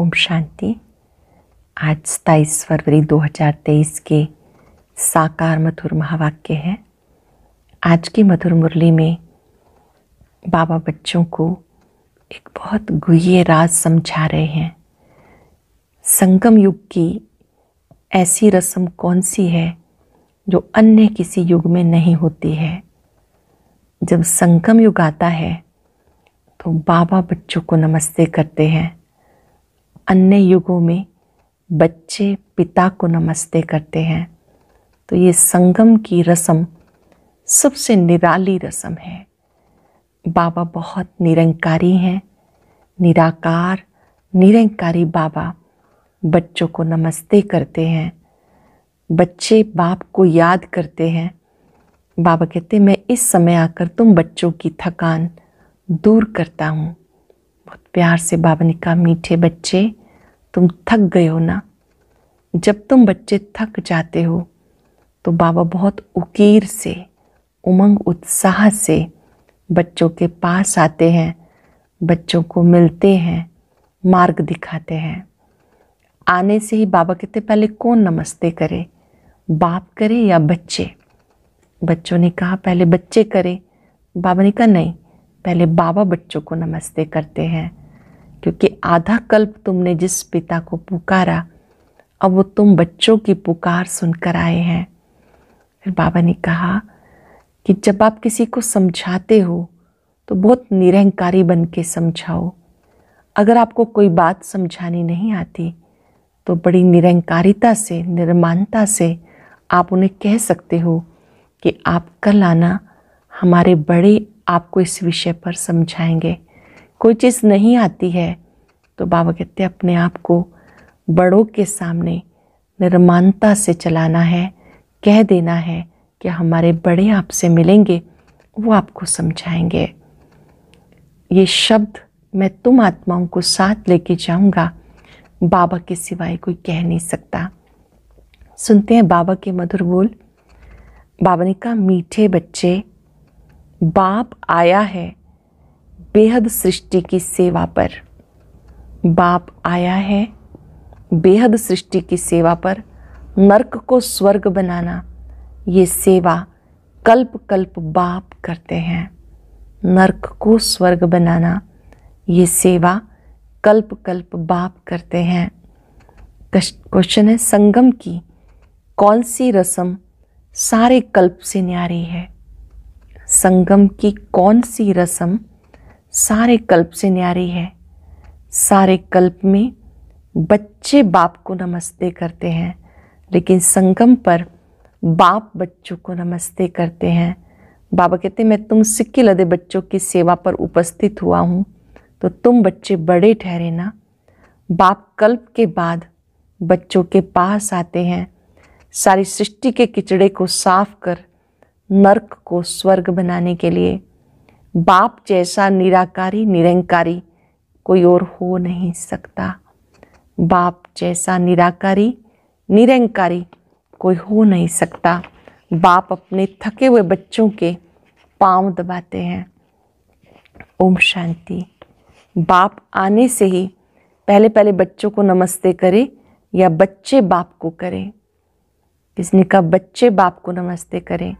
ओम शांति आज सताईस फरवरी 2023 के साकार मथुर महावाक्य है आज की मधुर मुरली में बाबा बच्चों को एक बहुत गुहे राज समझा रहे हैं संगम युग की ऐसी रस्म कौन सी है जो अन्य किसी युग में नहीं होती है जब संगम युग आता है तो बाबा बच्चों को नमस्ते करते हैं अन्य युगों में बच्चे पिता को नमस्ते करते हैं तो ये संगम की रस्म सबसे निराली रस्म है बाबा बहुत निरंकारी हैं निराकार निरंकारी बाबा बच्चों को नमस्ते करते हैं बच्चे बाप को याद करते हैं बाबा कहते मैं इस समय आकर तुम बच्चों की थकान दूर करता हूँ बहुत प्यार से बाबा ने कहा मीठे बच्चे तुम थक गए हो ना जब तुम बच्चे थक जाते हो तो बाबा बहुत उकीर से उमंग उत्साह से बच्चों के पास आते हैं बच्चों को मिलते हैं मार्ग दिखाते हैं आने से ही बाबा कहते पहले कौन नमस्ते करे बाप करे या बच्चे बच्चों ने कहा पहले बच्चे करे बाबा ने कहा नहीं पहले बाबा बच्चों को नमस्ते करते हैं क्योंकि आधा कल्प तुमने जिस पिता को पुकारा अब वो तुम बच्चों की पुकार सुनकर आए हैं फिर बाबा ने कहा कि जब आप किसी को समझाते हो तो बहुत निरहंकारी बन के समझाओ अगर आपको कोई बात समझानी नहीं आती तो बड़ी निरहंकारिता से निर्मानता से आप उन्हें कह सकते हो कि आप कल आना हमारे बड़े आपको इस विषय पर समझाएंगे कोई चीज़ नहीं आती है तो बाबा कहते अपने आप को बड़ों के सामने निर्मानता से चलाना है कह देना है कि हमारे बड़े आपसे मिलेंगे वो आपको समझाएंगे ये शब्द मैं तुम आत्माओं को साथ लेके जाऊंगा बाबा के सिवाय कोई कह नहीं सकता सुनते हैं बाबा के मधुर बोल बाबा ने कहा मीठे बच्चे बाप आया है बेहद सृष्टि की सेवा पर बाप आया है बेहद सृष्टि की सेवा पर नरक को स्वर्ग बनाना ये सेवा कल्प कल्प बाप करते हैं नरक को स्वर्ग बनाना ये सेवा कल्प कल्प बाप करते हैं क्वेश्चन है संगम की कौन सी रस्म सारे कल्प से न्यारी है संगम की कौन सी रस्म सारे कल्प से न्यारी है सारे कल्प में बच्चे बाप को नमस्ते करते हैं लेकिन संगम पर बाप बच्चों को नमस्ते करते हैं बाबा कहते मैं तुम सिक्के लदे बच्चों की सेवा पर उपस्थित हुआ हूँ तो तुम बच्चे बड़े ठहरे ना बाप कल्प के बाद बच्चों के पास आते हैं सारी सृष्टि के किचड़े को साफ कर नर्क को स्वर्ग बनाने के लिए बाप जैसा निराकारी निरंकारी कोई और हो नहीं सकता बाप जैसा निराकारी निरंकारी कोई हो नहीं सकता बाप अपने थके हुए बच्चों के पांव दबाते हैं ओम शांति बाप आने से ही पहले पहले बच्चों को नमस्ते करें या बच्चे बाप को करें किसने कहा बच्चे बाप को नमस्ते करें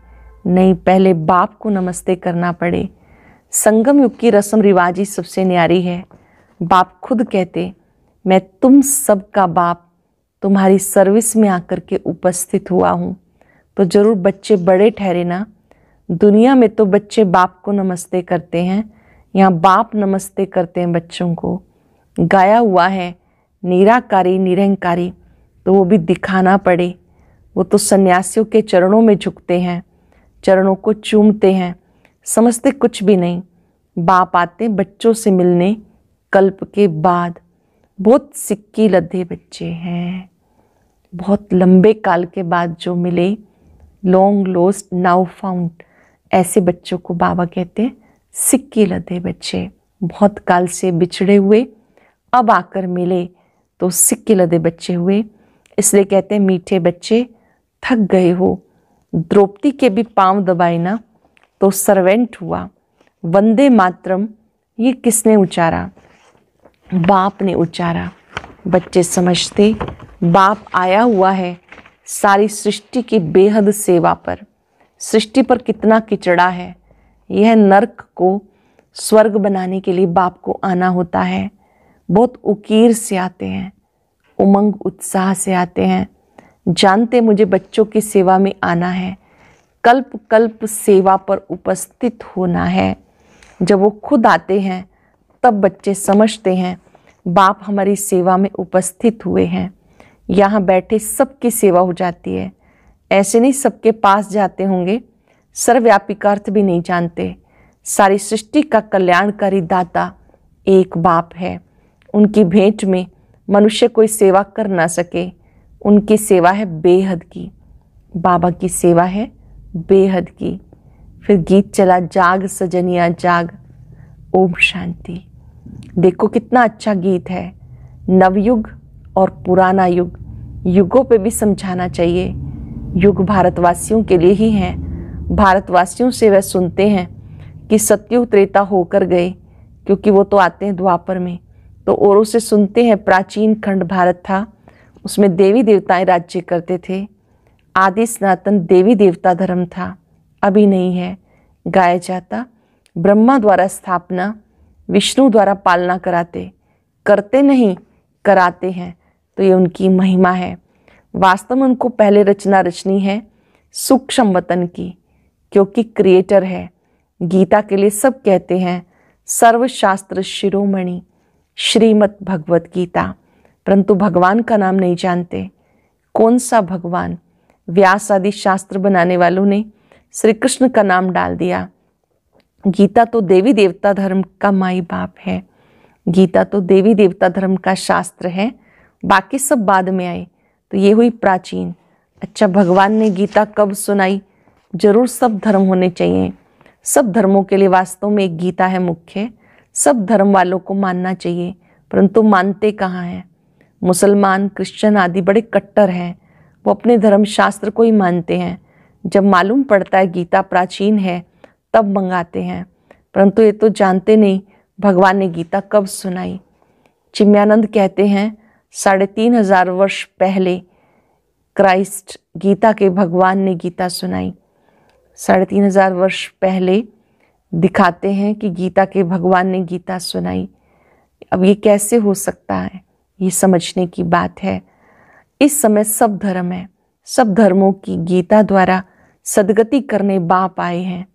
नहीं पहले बाप को नमस्ते करना पड़े संगम युग की रस्म रिवाज ही सबसे न्यारी है बाप खुद कहते मैं तुम सब का बाप तुम्हारी सर्विस में आकर के उपस्थित हुआ हूँ तो ज़रूर बच्चे बड़े ठहरे ना दुनिया में तो बच्चे बाप को नमस्ते करते हैं यहाँ बाप नमस्ते करते हैं बच्चों को गाया हुआ है निराकारी निरंकारी तो वो भी दिखाना पड़े वो तो सन्यासियों के चरणों में झुकते हैं चरणों को चूमते हैं समझते कुछ भी नहीं बाप आते बच्चों से मिलने कल्प के बाद बहुत सिक्की लद्दे बच्चे हैं बहुत लंबे काल के बाद जो मिले लॉन्ग लोस्ट नाउ फाउंड ऐसे बच्चों को बाबा कहते हैं सिक्की लद्दे बच्चे बहुत काल से बिछड़े हुए अब आकर मिले तो सिक्के लदे बच्चे हुए इसलिए कहते हैं मीठे बच्चे थक गए हो द्रौपदी के भी पांव दबाए ना तो सर्वेंट हुआ वंदे मातरम ये किसने उचारा बाप ने उचारा बच्चे समझते बाप आया हुआ है सारी सृष्टि की बेहद सेवा पर सृष्टि पर कितना किचड़ा है यह नरक को स्वर्ग बनाने के लिए बाप को आना होता है बहुत उकीर से आते हैं उमंग उत्साह से आते हैं जानते मुझे बच्चों की सेवा में आना है कल्प कल्प सेवा पर उपस्थित होना है जब वो खुद आते हैं तब बच्चे समझते हैं बाप हमारी सेवा में उपस्थित हुए हैं यहाँ बैठे सबकी सेवा हो जाती है ऐसे नहीं सबके पास जाते होंगे सर्वव्यापी का अर्थ भी नहीं जानते सारी सृष्टि का कल्याणकारी दाता एक बाप है उनकी भेंट में मनुष्य कोई सेवा कर ना सके उनकी सेवा है बेहद की बाबा की सेवा है बेहद की फिर गीत चला जाग सजनिया जाग ओम शांति देखो कितना अच्छा गीत है नवयुग और पुराना युग युगों पे भी समझाना चाहिए युग भारतवासियों के लिए ही हैं भारतवासियों से वह सुनते हैं कि सत्यु त्रेता होकर गए क्योंकि वो तो आते हैं द्वापर में तो औरों से सुनते हैं प्राचीन खंड भारत था उसमें देवी देवताएं राज्य करते थे आदि सनातन देवी देवता धर्म था अभी नहीं है गाया जाता ब्रह्मा द्वारा स्थापना विष्णु द्वारा पालना कराते करते नहीं कराते हैं तो ये उनकी महिमा है वास्तव में उनको पहले रचना रचनी है सूक्ष्म वतन की क्योंकि क्रिएटर है गीता के लिए सब कहते हैं सर्वशास्त्र शिरोमणि श्रीमद भगवत गीता परंतु भगवान का नाम नहीं जानते कौन सा भगवान व्यास आदि शास्त्र बनाने वालों ने श्री कृष्ण का नाम डाल दिया गीता तो देवी देवता धर्म का माई बाप है गीता तो देवी देवता धर्म का शास्त्र है बाकी सब बाद में आए तो ये हुई प्राचीन अच्छा भगवान ने गीता कब सुनाई जरूर सब धर्म होने चाहिए सब धर्मों के लिए वास्तव में एक गीता है मुख्य सब धर्म वालों को मानना चाहिए परंतु मानते कहाँ हैं मुसलमान क्रिश्चियन आदि बड़े कट्टर हैं वो अपने धर्मशास्त्र को ही मानते हैं जब मालूम पड़ता है गीता प्राचीन है तब मंगाते हैं परंतु ये तो जानते नहीं भगवान ने गीता कब सुनाई चिम्यानंद कहते हैं साढ़े तीन हजार वर्ष पहले क्राइस्ट गीता के भगवान ने गीता सुनाई साढ़े तीन हजार वर्ष पहले दिखाते हैं कि गीता के भगवान ने गीता सुनाई अब ये कैसे हो सकता है ये समझने की बात है इस समय सब धर्म है सब धर्मों की गीता द्वारा सदगति करने बाप आए हैं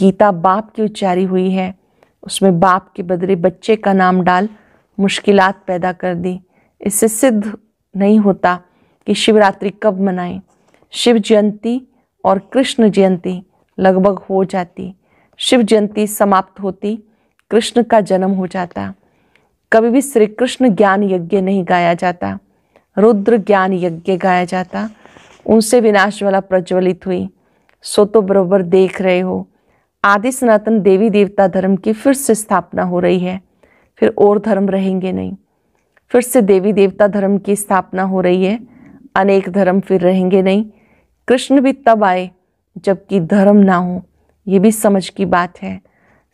गीता बाप की उच्चारी हुई है उसमें बाप के बदले बच्चे का नाम डाल मुश्किलात पैदा कर दी इससे सिद्ध नहीं होता कि शिवरात्रि कब मनाएं शिव जयंती और कृष्ण जयंती लगभग हो जाती शिव जयंती समाप्त होती कृष्ण का जन्म हो जाता कभी भी श्री कृष्ण ज्ञान यज्ञ नहीं गाया जाता रुद्र ज्ञान यज्ञ गाया जाता उनसे विनाश वाला प्रज्वलित हुई सो तो बरोबर देख रहे हो आदि सनातन देवी देवता धर्म की फिर से स्थापना हो रही है फिर और धर्म रहेंगे नहीं फिर से देवी देवता धर्म की स्थापना हो रही है अनेक धर्म फिर रहेंगे नहीं कृष्ण भी तब आए जबकि धर्म ना हो ये भी समझ की बात है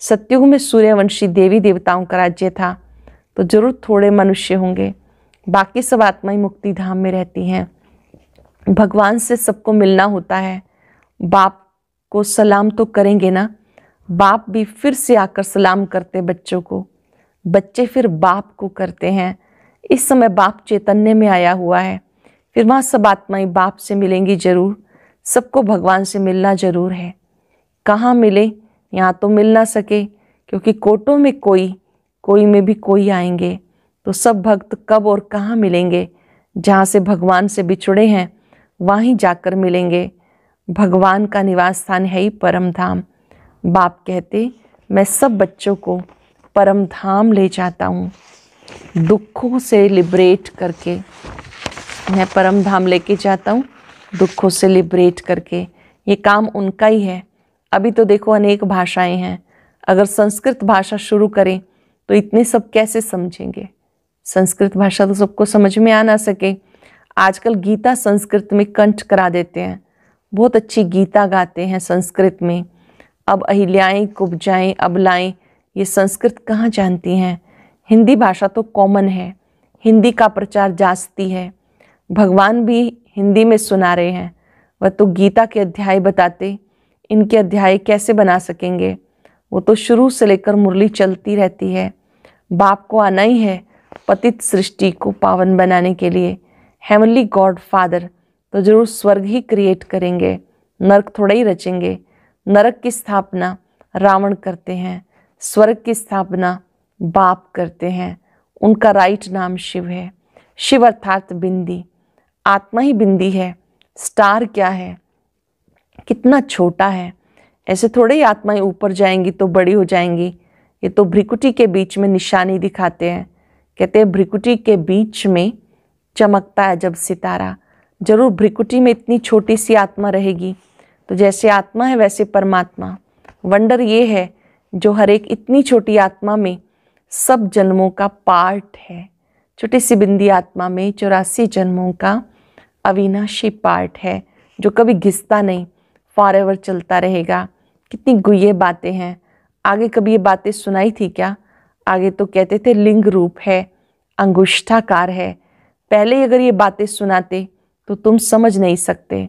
सत्युग में सूर्यवंशी देवी देवताओं का राज्य था तो जरूर थोड़े मनुष्य होंगे बाकी सब आत्माएं मुक्ति धाम में रहती हैं भगवान से सबको मिलना होता है बाप को सलाम तो करेंगे ना बाप भी फिर से आकर सलाम करते बच्चों को बच्चे फिर बाप को करते हैं इस समय बाप चैतन्य में आया हुआ है फिर वहाँ सब आत्माएं बाप से मिलेंगी जरूर सबको भगवान से मिलना जरूर है कहाँ मिले यहाँ तो मिल ना सके क्योंकि कोटों में कोई कोई में भी कोई आएंगे तो सब भक्त कब और कहाँ मिलेंगे जहाँ से भगवान से बिछुड़े हैं वहीं जाकर मिलेंगे भगवान का निवास स्थान है ही परम धाम बाप कहते मैं सब बच्चों को परम धाम ले जाता हूँ दुखों से लिबरेट करके मैं परम धाम लेके जाता हूँ दुखों से लिबरेट करके ये काम उनका ही है अभी तो देखो अनेक भाषाएं हैं अगर संस्कृत भाषा शुरू करें तो इतने सब कैसे समझेंगे संस्कृत भाषा तो सबको समझ में आ ना सके आजकल गीता संस्कृत में कंठ करा देते हैं बहुत अच्छी गीता गाते हैं संस्कृत में अब अहिल्याएँ कुब्जाएँ अबलाएँ ये संस्कृत कहाँ जानती हैं हिंदी भाषा तो कॉमन है हिंदी का प्रचार जास्ती है भगवान भी हिंदी में सुना रहे हैं वह तो गीता के अध्याय बताते इनके अध्याय कैसे बना सकेंगे वो तो शुरू से लेकर मुरली चलती रहती है बाप को आना ही है पतित सृष्टि को पावन बनाने के लिए हेवनली गॉड फादर तो जरूर स्वर्ग ही क्रिएट करेंगे नरक थोड़ा ही रचेंगे नरक की स्थापना रावण करते हैं स्वर्ग की स्थापना बाप करते हैं उनका राइट नाम शिव है शिव अर्थात बिंदी आत्मा ही बिंदी है स्टार क्या है कितना छोटा है ऐसे थोड़े ही आत्माएं ऊपर जाएंगी तो बड़ी हो जाएंगी ये तो भ्रिकुटी के बीच में निशानी दिखाते हैं कहते हैं भ्रिकुटी के बीच में चमकता है जब सितारा जरूर भ्रिकुटी में इतनी छोटी सी आत्मा रहेगी तो जैसे आत्मा है वैसे परमात्मा वंडर ये है जो हर एक इतनी छोटी आत्मा में सब जन्मों का पार्ट है छोटी सी बिंदी आत्मा में चौरासी जन्मों का अविनाशी पार्ट है जो कभी घिसता नहीं फॉर एवर चलता रहेगा कितनी गुये बातें हैं आगे कभी ये बातें सुनाई थी क्या आगे तो कहते थे लिंग रूप है अंगुष्ठाकार है पहले अगर ये बातें सुनाते तो तुम समझ नहीं सकते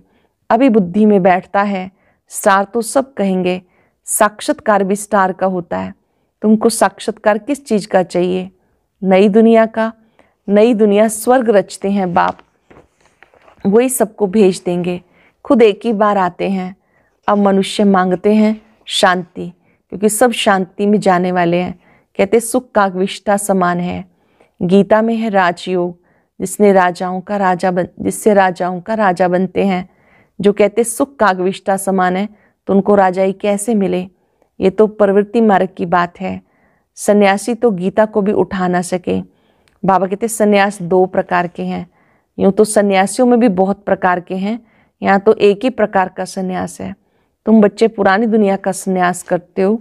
अभी बुद्धि में बैठता है स्टार तो सब कहेंगे साक्षात्कार भी स्टार का होता है तुमको साक्षात्कार किस चीज़ का चाहिए नई दुनिया का नई दुनिया स्वर्ग रचते हैं बाप वही सबको भेज देंगे खुद एक ही बार आते हैं अब मनुष्य मांगते हैं शांति क्योंकि सब शांति में जाने वाले हैं कहते सुख विष्टा समान है गीता में है राजयोग जिसने राजाओं का राजा बन जिससे राजाओं का राजा बनते हैं जो कहते सुख विष्टा समान है तो उनको राजाई कैसे मिले ये तो प्रवृत्ति मार्ग की बात है सन्यासी तो गीता को भी उठा ना सके बाबा कहते सन्यास दो प्रकार के हैं यूँ तो सन्यासियों में भी बहुत प्रकार के हैं यहाँ तो एक ही प्रकार का सन्यास है तुम बच्चे पुरानी दुनिया का सन्यास करते हो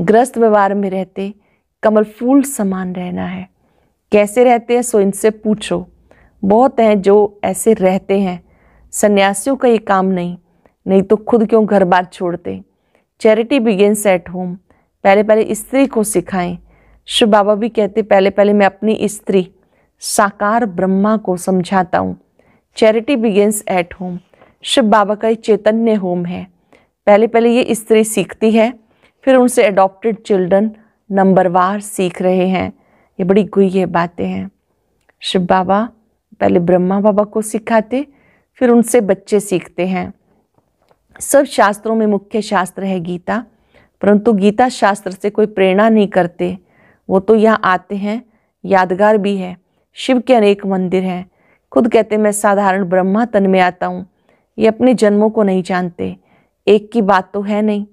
ग्रस्त व्यवहार में रहते कमल फूल समान रहना है कैसे रहते हैं सो इनसे पूछो बहुत हैं जो ऐसे रहते हैं सन्यासियों का ये काम नहीं नहीं तो खुद क्यों घर बार छोड़ते चैरिटी बिगेन्स एट होम पहले पहले स्त्री को सिखाएं शिव बाबा भी कहते पहले पहले मैं अपनी स्त्री साकार ब्रह्मा को समझाता हूँ charity begins at home Shiv Baba का ये चैतन्य होम है पहले पहले ये स्त्री सीखती है फिर उनसे अडॉप्टेड चिल्ड्रन नंबरवार सीख रहे हैं ये बड़ी गुहे बातें हैं शिव बाबा पहले ब्रह्मा बाबा को सिखाते फिर उनसे बच्चे सीखते हैं सब शास्त्रों में मुख्य शास्त्र है गीता परंतु गीता शास्त्र से कोई प्रेरणा नहीं करते वो तो यहाँ आते हैं यादगार भी है शिव के अनेक मंदिर हैं खुद कहते मैं साधारण ब्रह्मा तन में आता हूँ ये अपने जन्मों को नहीं जानते एक की बात तो है नहीं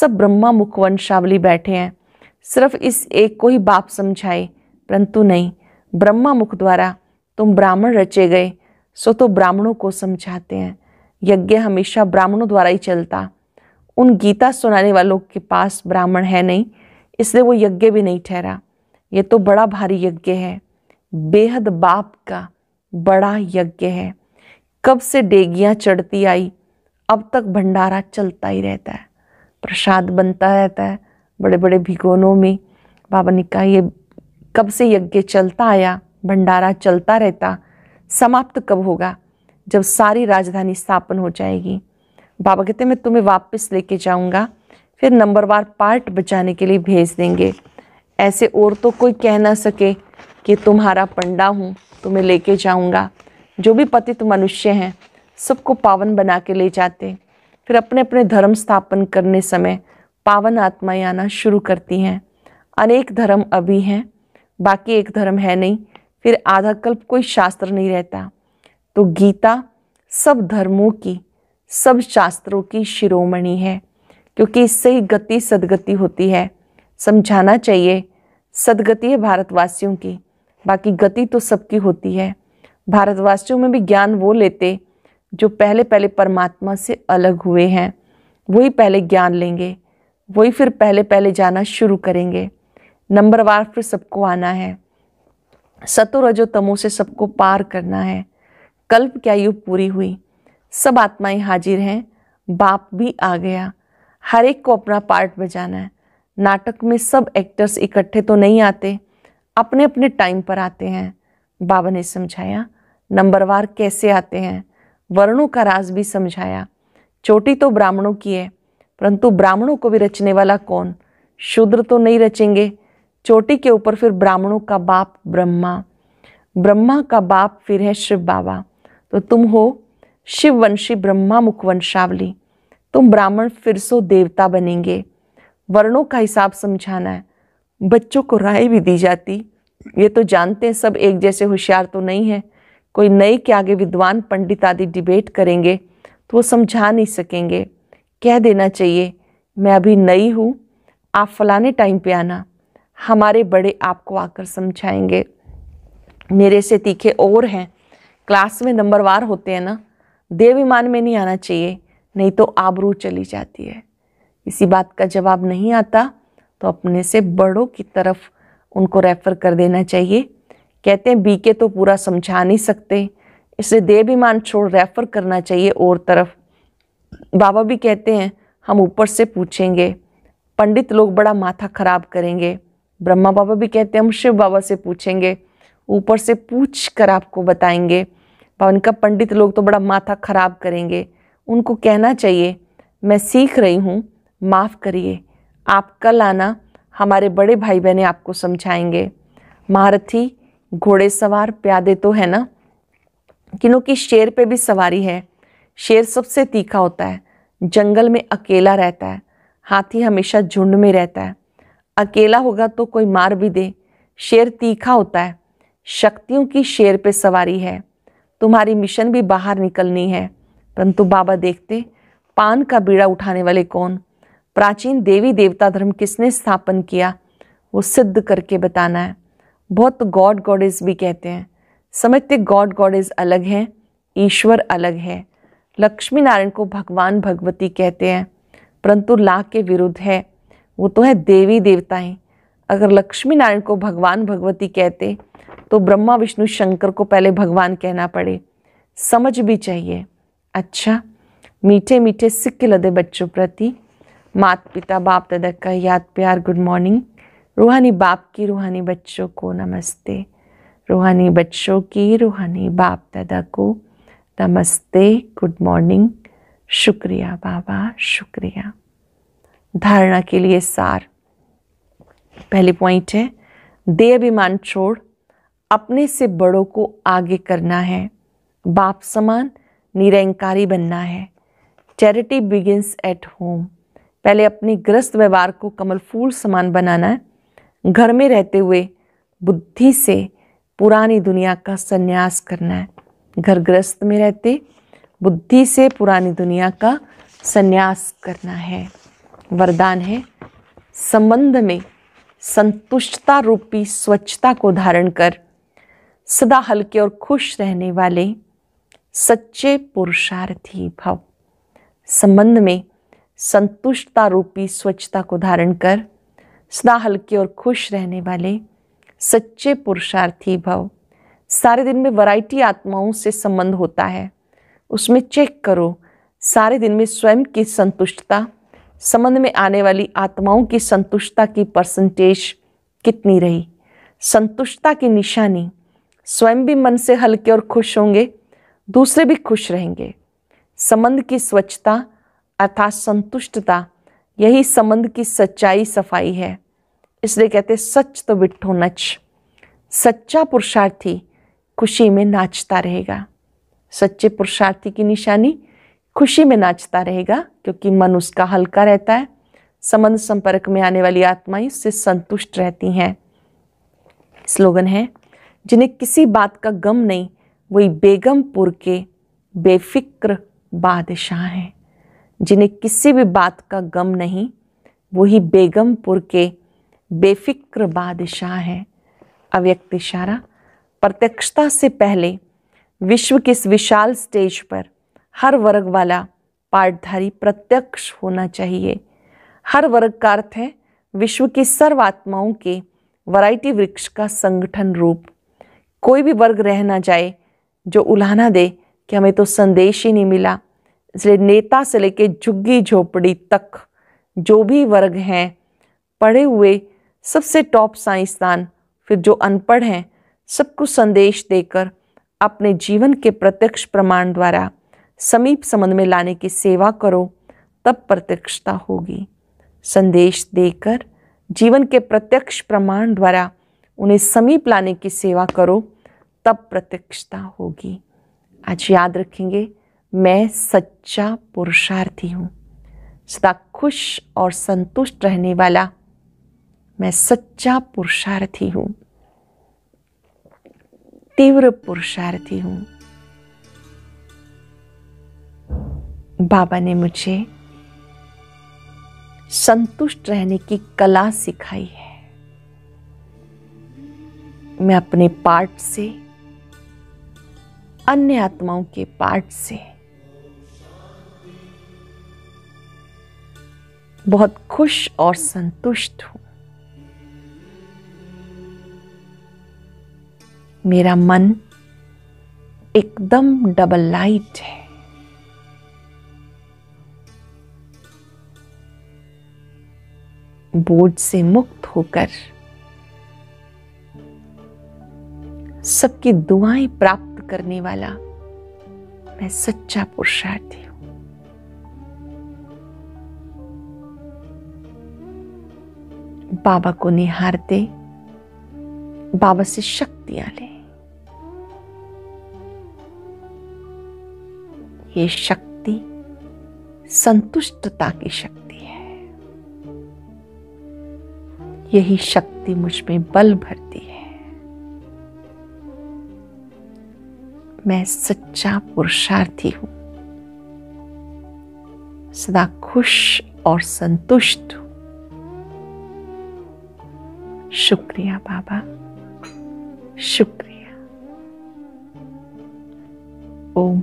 सब ब्रह्मा मुखवंशावली बैठे हैं सिर्फ इस एक को ही बाप समझाए परंतु नहीं ब्रह्मा मुख द्वारा तुम ब्राह्मण रचे गए सो तो ब्राह्मणों को समझाते हैं यज्ञ हमेशा ब्राह्मणों द्वारा ही चलता उन गीता सुनाने वालों के पास ब्राह्मण है नहीं इसलिए वो यज्ञ भी नहीं ठहरा ये तो बड़ा भारी यज्ञ है बेहद बाप का बड़ा यज्ञ है कब से डेगियाँ चढ़ती आई अब तक भंडारा चलता ही रहता है प्रसाद बनता रहता है बड़े बड़े भिगोनों में बाबा ने कहा ये कब से यज्ञ चलता आया भंडारा चलता रहता समाप्त कब होगा जब सारी राजधानी स्थापन हो जाएगी बाबा कहते मैं तुम्हें वापस लेके जाऊंगा फिर नंबरवार पार्ट बचाने के लिए भेज देंगे ऐसे और तो कोई कह ना सके कि तुम्हारा पंडा हूँ तुम्हें लेके जाऊंगा जो भी पतित मनुष्य हैं सबको पावन बना के ले जाते फिर अपने अपने धर्म स्थापन करने समय पावन आत्माएं आना शुरू करती हैं अनेक धर्म अभी हैं बाकी एक धर्म है नहीं फिर आधा कल्प कोई शास्त्र नहीं रहता तो गीता सब धर्मों की सब शास्त्रों की शिरोमणि है क्योंकि इससे ही गति सदगति होती है समझाना चाहिए सदगति है भारतवासियों की बाकी गति तो सबकी होती है भारतवासियों में भी ज्ञान वो लेते जो पहले पहले परमात्मा से अलग हुए हैं वही पहले ज्ञान लेंगे वही फिर पहले पहले जाना शुरू करेंगे नंबरवार फिर सबको आना है सतो रजो तमो से सबको पार करना है कल्प क्या यु पूरी हुई सब आत्माएं हाजिर हैं बाप भी आ गया हर एक को अपना पार्ट बजाना है नाटक में सब एक्टर्स इकट्ठे तो नहीं आते अपने अपने टाइम पर आते हैं बाबा ने समझाया नंबरवार कैसे आते हैं वर्णों का राज भी समझाया चोटी तो ब्राह्मणों की है परंतु ब्राह्मणों को भी रचने वाला कौन शूद्र तो नहीं रचेंगे चोटी के ऊपर फिर ब्राह्मणों का बाप ब्रह्मा ब्रह्मा का बाप फिर है शिव बाबा तो तुम हो शिववंशी ब्रह्मा मुखवंशावली तुम ब्राह्मण फिर सो देवता बनेंगे वर्णों का हिसाब समझाना है बच्चों को राय भी दी जाती ये तो जानते हैं सब एक जैसे होशियार तो नहीं है कोई नए के आगे विद्वान पंडित आदि डिबेट करेंगे तो वो समझा नहीं सकेंगे कह देना चाहिए मैं अभी नई हूँ आप फलाने टाइम पे आना हमारे बड़े आपको आकर समझाएंगे मेरे से तीखे और हैं क्लास में नंबरवार होते हैं ना देवविमान में नहीं आना चाहिए नहीं तो आबरू चली जाती है इसी बात का जवाब नहीं आता तो अपने से बड़ों की तरफ उनको रेफ़र कर देना चाहिए कहते हैं बीके तो पूरा समझा नहीं सकते इसलिए देवविमान छोड़ रेफ़र करना चाहिए और तरफ बाबा भी कहते हैं हम ऊपर से पूछेंगे पंडित लोग बड़ा माथा खराब करेंगे ब्रह्मा बाबा भी कहते हैं हम शिव बाबा से पूछेंगे ऊपर से पूछ कर आपको बताएंगे उनका पंडित लोग तो बड़ा माथा खराब करेंगे उनको कहना चाहिए मैं सीख रही हूँ माफ़ करिए आप कल आना हमारे बड़े भाई बहने आपको समझाएंगे महारथी घोड़े सवार प्यादे तो है ना किनों की शेर पे भी सवारी है शेर सबसे तीखा होता है जंगल में अकेला रहता है हाथी हमेशा झुंड में रहता है अकेला होगा तो कोई मार भी दे शेर तीखा होता है शक्तियों की शेर पे सवारी है तुम्हारी मिशन भी बाहर निकलनी है परंतु बाबा देखते पान का बीड़ा उठाने वाले कौन प्राचीन देवी देवता धर्म किसने स्थापन किया वो सिद्ध करके बताना है बहुत गॉड गॉडेज भी कहते हैं समझते गॉड गॉडेज अलग हैं ईश्वर अलग है लक्ष्मी नारायण को भगवान भगवती कहते हैं परंतु ला के विरुद्ध है वो तो है देवी देवताएं अगर लक्ष्मी नारायण को भगवान भगवती कहते तो ब्रह्मा विष्णु शंकर को पहले भगवान कहना पड़े समझ भी चाहिए अच्छा मीठे मीठे सिक्के लदे बच्चों प्रति मात पिता बाप दादा का याद प्यार गुड मॉर्निंग रूहानी बाप की रूहानी बच्चों को नमस्ते रूहानी बच्चों की रूहानी बाप दादा को नमस्ते गुड मॉर्निंग शुक्रिया बाबा शुक्रिया धारणा के लिए सार पहली पॉइंट है दे अभिमान छोड़ अपने से बड़ों को आगे करना है बाप समान निरंकारी बनना है चैरिटी बिगिंस एट होम पहले अपने ग्रस्त व्यवहार को कमल फूल समान बनाना है घर में रहते हुए बुद्धि से पुरानी दुनिया का संन्यास करना है घर गृहस्थ में रहते बुद्धि से पुरानी दुनिया का संन्यास करना है वरदान है संबंध में संतुष्टता रूपी स्वच्छता को धारण कर सदा हल्के और खुश रहने वाले सच्चे पुरुषार्थी भव संबंध में संतुष्टता रूपी स्वच्छता को धारण कर सदा हल्के और खुश रहने वाले सच्चे पुरुषार्थी भव सारे दिन में वैरायटी आत्माओं से संबंध होता है उसमें चेक करो सारे दिन में स्वयं की संतुष्टता संबंध में आने वाली आत्माओं की संतुष्टता की परसेंटेज कितनी रही संतुष्टता की निशानी स्वयं भी मन से हल्के और खुश होंगे दूसरे भी खुश रहेंगे संबंध की स्वच्छता अर्थात संतुष्टता यही संबंध की सच्चाई सफाई है इसलिए कहते सच तो बिठो नच सच्चा पुरुषार्थी खुशी में नाचता रहेगा सच्चे पुरुषार्थी की निशानी खुशी में नाचता रहेगा क्योंकि मन उसका हल्का रहता है संबंध संपर्क में आने वाली आत्माएं उससे संतुष्ट रहती हैं स्लोगन है जिन्हें किसी बात का गम नहीं वही बेगमपुर के बेफिक्र बादशाह हैं जिन्हें किसी भी बात का गम नहीं वही बेगमपुर के बेफिक्र बादशाह हैं अव्यक्त इशारा प्रत्यक्षता से पहले विश्व के इस विशाल स्टेज पर हर वर्ग वाला पाठधारी प्रत्यक्ष होना चाहिए हर वर्ग का अर्थ है विश्व की सर्व आत्माओं के वैरायटी वृक्ष का संगठन रूप कोई भी वर्ग रह ना जाए जो उल्हाना दे कि हमें तो संदेश ही नहीं मिला इसलिए नेता से लेके झुग्गी झोपड़ी तक जो भी वर्ग हैं पढ़े हुए सबसे टॉप साइंसदान फिर जो अनपढ़ हैं सबको संदेश देकर अपने जीवन के प्रत्यक्ष प्रमाण द्वारा समीप संबंध में लाने की सेवा करो तब प्रत्यक्षता होगी संदेश देकर जीवन के प्रत्यक्ष प्रमाण द्वारा उन्हें समीप लाने की सेवा करो तब प्रत्यक्षता होगी आज याद रखेंगे मैं सच्चा पुरुषार्थी हूँ सदा खुश और संतुष्ट रहने वाला मैं सच्चा पुरुषार्थी हूँ तीव्र पुरुषार्थी हूं बाबा ने मुझे संतुष्ट रहने की कला सिखाई है मैं अपने पार्ट से अन्य आत्माओं के पार्ट से बहुत खुश और संतुष्ट हूं मेरा मन एकदम डबल लाइट है बोर्ड से मुक्त होकर सबकी दुआएं प्राप्त करने वाला मैं सच्चा पुरुषार्थी हूं बाबा को निहारते बाबा से शक्तियां ले ये शक्ति संतुष्टता की शक्ति है यही शक्ति मुझ में बल भरती है मैं सच्चा पुरुषार्थी हूं सदा खुश और संतुष्ट हूं शुक्रिया बाबा शुक्रिया ओम